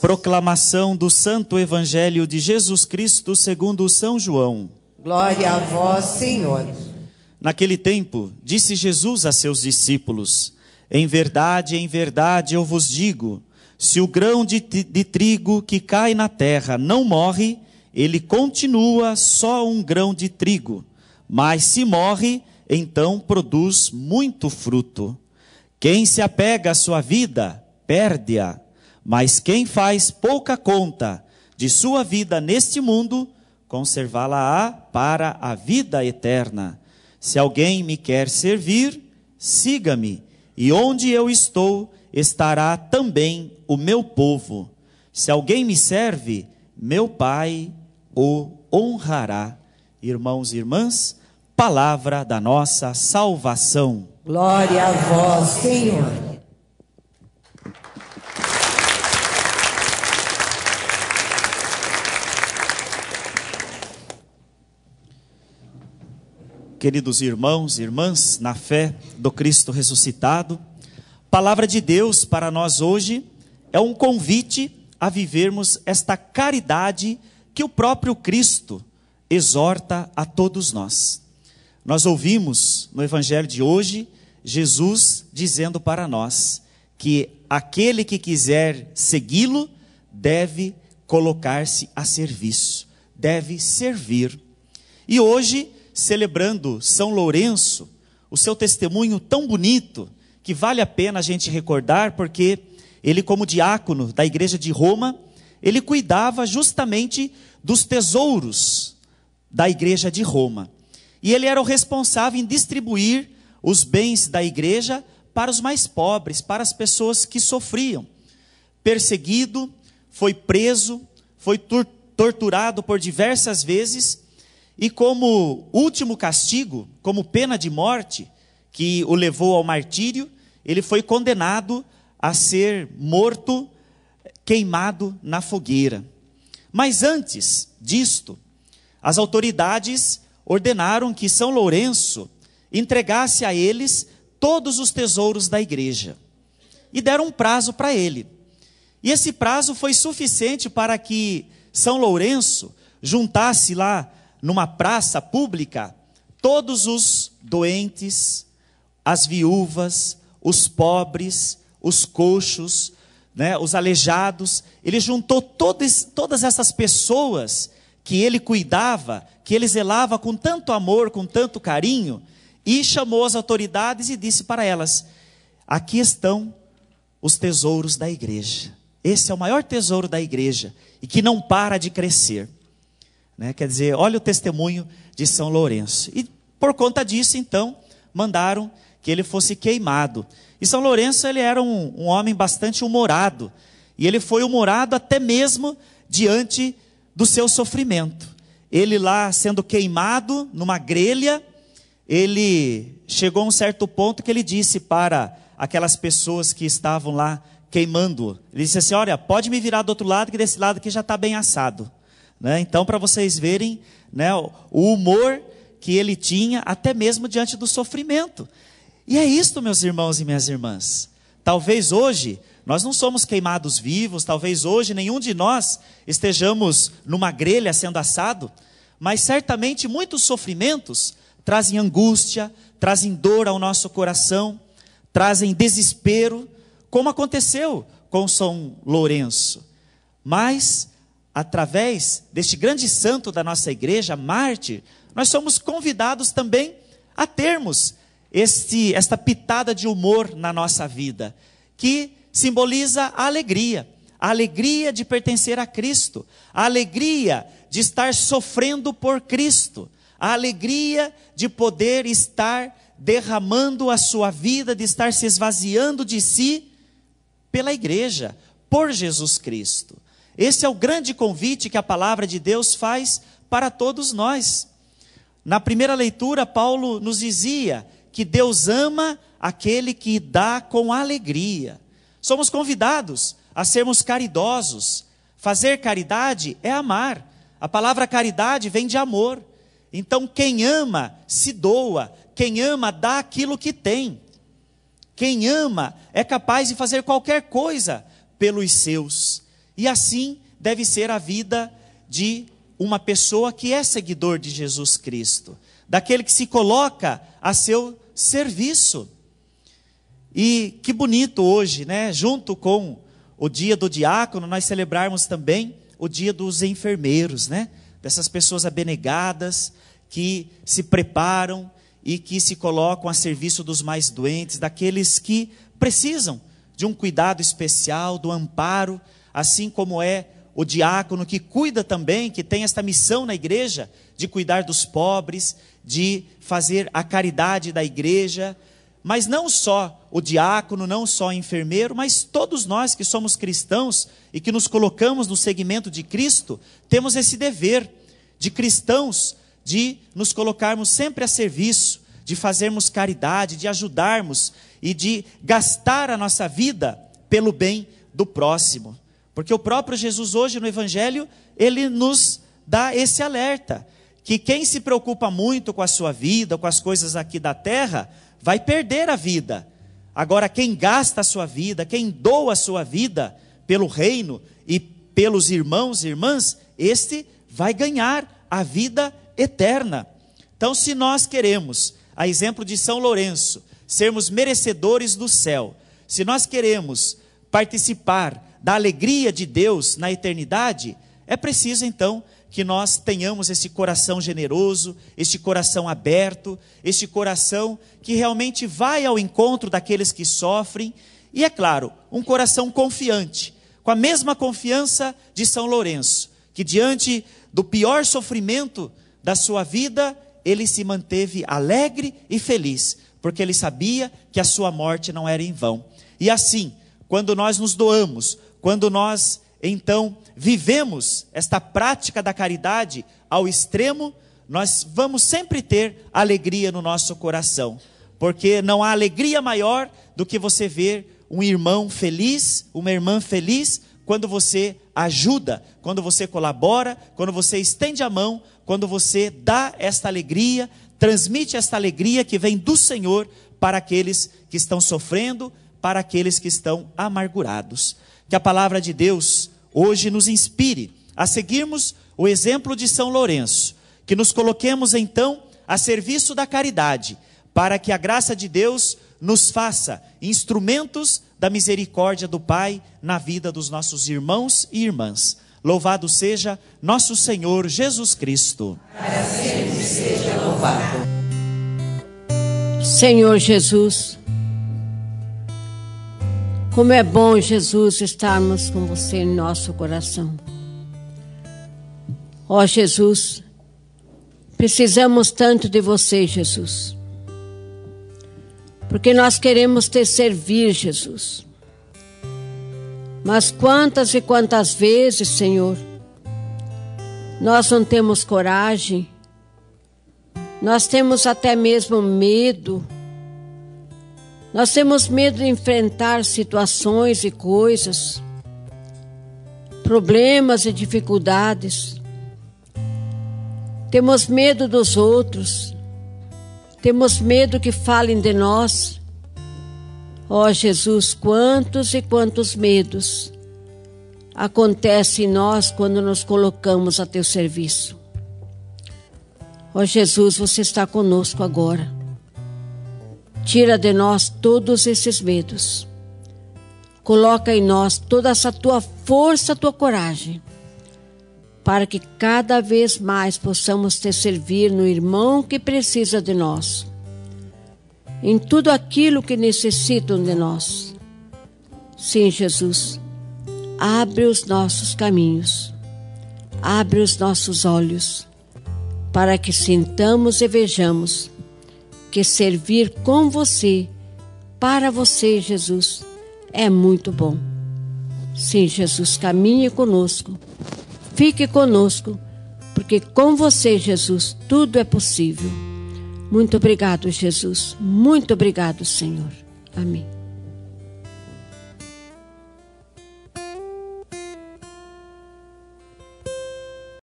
Proclamação do Santo Evangelho de Jesus Cristo segundo São João. Glória a vós, Senhor. Naquele tempo, disse Jesus a seus discípulos: Em verdade, em verdade eu vos digo: se o grão de, de trigo que cai na terra não morre, ele continua só um grão de trigo. Mas se morre, então produz muito fruto. Quem se apega à sua vida, perde-a mas quem faz pouca conta de sua vida neste mundo, conservá-la-á para a vida eterna. Se alguém me quer servir, siga-me, e onde eu estou, estará também o meu povo. Se alguém me serve, meu Pai o honrará. Irmãos e irmãs, palavra da nossa salvação. Glória a vós, Senhor. queridos irmãos e irmãs, na fé do Cristo ressuscitado. Palavra de Deus para nós hoje é um convite a vivermos esta caridade que o próprio Cristo exorta a todos nós. Nós ouvimos no Evangelho de hoje Jesus dizendo para nós que aquele que quiser segui-lo deve colocar-se a serviço, deve servir. E hoje celebrando São Lourenço, o seu testemunho tão bonito, que vale a pena a gente recordar, porque ele, como diácono da igreja de Roma, ele cuidava justamente dos tesouros da igreja de Roma. E ele era o responsável em distribuir os bens da igreja para os mais pobres, para as pessoas que sofriam. Perseguido, foi preso, foi torturado por diversas vezes e como último castigo, como pena de morte, que o levou ao martírio, ele foi condenado a ser morto, queimado na fogueira. Mas antes disto, as autoridades ordenaram que São Lourenço entregasse a eles todos os tesouros da igreja. E deram um prazo para ele. E esse prazo foi suficiente para que São Lourenço juntasse lá numa praça pública todos os doentes, as viúvas, os pobres, os coxos, né, os aleijados. Ele juntou todos, todas essas pessoas que ele cuidava, que ele zelava com tanto amor, com tanto carinho, e chamou as autoridades e disse para elas: Aqui estão os tesouros da igreja. Esse é o maior tesouro da igreja e que não para de crescer. Né? Quer dizer, olha o testemunho de São Lourenço. E por conta disso, então, mandaram que ele fosse queimado. E São Lourenço ele era um, um homem bastante humorado. E ele foi humorado até mesmo diante do seu sofrimento. Ele lá sendo queimado numa grelha, ele chegou a um certo ponto que ele disse para aquelas pessoas que estavam lá queimando. Ele disse assim: Olha, pode me virar do outro lado, que desse lado aqui já está bem assado. Né? Então, para vocês verem né, o humor que ele tinha, até mesmo diante do sofrimento. E é isto, meus irmãos e minhas irmãs. Talvez hoje nós não somos queimados vivos, talvez hoje nenhum de nós estejamos numa grelha sendo assado, mas certamente muitos sofrimentos trazem angústia, trazem dor ao nosso coração, trazem desespero, como aconteceu com São Lourenço. Mas através deste grande santo da nossa igreja, mártir, nós somos convidados também a termos este, esta pitada de humor na nossa vida, que simboliza a alegria, a alegria de pertencer a Cristo, a alegria de estar sofrendo por Cristo, a alegria de poder estar derramando a sua vida, de estar se esvaziando de si pela igreja, por Jesus Cristo. Esse é o grande convite que a palavra de Deus faz para todos nós. Na primeira leitura, Paulo nos dizia que Deus ama aquele que dá com alegria. Somos convidados a sermos caridosos. Fazer caridade é amar. A palavra caridade vem de amor. Então, quem ama se doa, quem ama dá aquilo que tem. Quem ama é capaz de fazer qualquer coisa pelos seus. E assim deve ser a vida de uma pessoa que é seguidor de Jesus Cristo, daquele que se coloca a seu serviço. E que bonito hoje, né? Junto com o dia do diácono, nós celebrarmos também o dia dos enfermeiros, né? Dessas pessoas abenegadas que se preparam e que se colocam a serviço dos mais doentes, daqueles que precisam de um cuidado especial, do amparo assim como é o diácono que cuida também, que tem esta missão na igreja de cuidar dos pobres, de fazer a caridade da igreja. Mas não só o diácono, não só o enfermeiro, mas todos nós que somos cristãos e que nos colocamos no segmento de Cristo, temos esse dever de cristãos de nos colocarmos sempre a serviço, de fazermos caridade, de ajudarmos e de gastar a nossa vida pelo bem do próximo. Porque o próprio Jesus, hoje no Evangelho, ele nos dá esse alerta: que quem se preocupa muito com a sua vida, com as coisas aqui da terra, vai perder a vida. Agora, quem gasta a sua vida, quem doa a sua vida pelo reino e pelos irmãos e irmãs, este vai ganhar a vida eterna. Então, se nós queremos, a exemplo de São Lourenço, sermos merecedores do céu, se nós queremos participar da alegria de Deus na eternidade, é preciso então que nós tenhamos esse coração generoso, esse coração aberto, esse coração que realmente vai ao encontro daqueles que sofrem, e é claro, um coração confiante, com a mesma confiança de São Lourenço, que diante do pior sofrimento da sua vida, ele se manteve alegre e feliz, porque ele sabia que a sua morte não era em vão. E assim, quando nós nos doamos, quando nós, então, vivemos esta prática da caridade ao extremo, nós vamos sempre ter alegria no nosso coração, porque não há alegria maior do que você ver um irmão feliz, uma irmã feliz, quando você ajuda, quando você colabora, quando você estende a mão, quando você dá esta alegria, transmite esta alegria que vem do Senhor para aqueles que estão sofrendo, para aqueles que estão amargurados. Que a palavra de Deus hoje nos inspire a seguirmos o exemplo de São Lourenço, que nos coloquemos então a serviço da caridade, para que a graça de Deus nos faça instrumentos da misericórdia do Pai na vida dos nossos irmãos e irmãs. Louvado seja nosso Senhor Jesus Cristo. Para sempre seja louvado. Senhor Jesus, como é bom, Jesus, estarmos com você em nosso coração. Ó oh, Jesus, precisamos tanto de você, Jesus. Porque nós queremos te servir, Jesus. Mas quantas e quantas vezes, Senhor, nós não temos coragem, nós temos até mesmo medo nós temos medo de enfrentar situações e coisas, problemas e dificuldades. Temos medo dos outros. Temos medo que falem de nós. Ó oh, Jesus, quantos e quantos medos acontecem em nós quando nos colocamos a teu serviço. Ó oh, Jesus, você está conosco agora. Tira de nós todos esses medos. Coloca em nós toda essa tua força, tua coragem, para que cada vez mais possamos te servir no irmão que precisa de nós, em tudo aquilo que necessitam de nós. Sim, Jesus, abre os nossos caminhos, abre os nossos olhos, para que sintamos e vejamos que servir com você, para você, Jesus, é muito bom. Sim, Jesus, caminhe conosco, fique conosco, porque com você, Jesus, tudo é possível. Muito obrigado, Jesus. Muito obrigado, Senhor. Amém.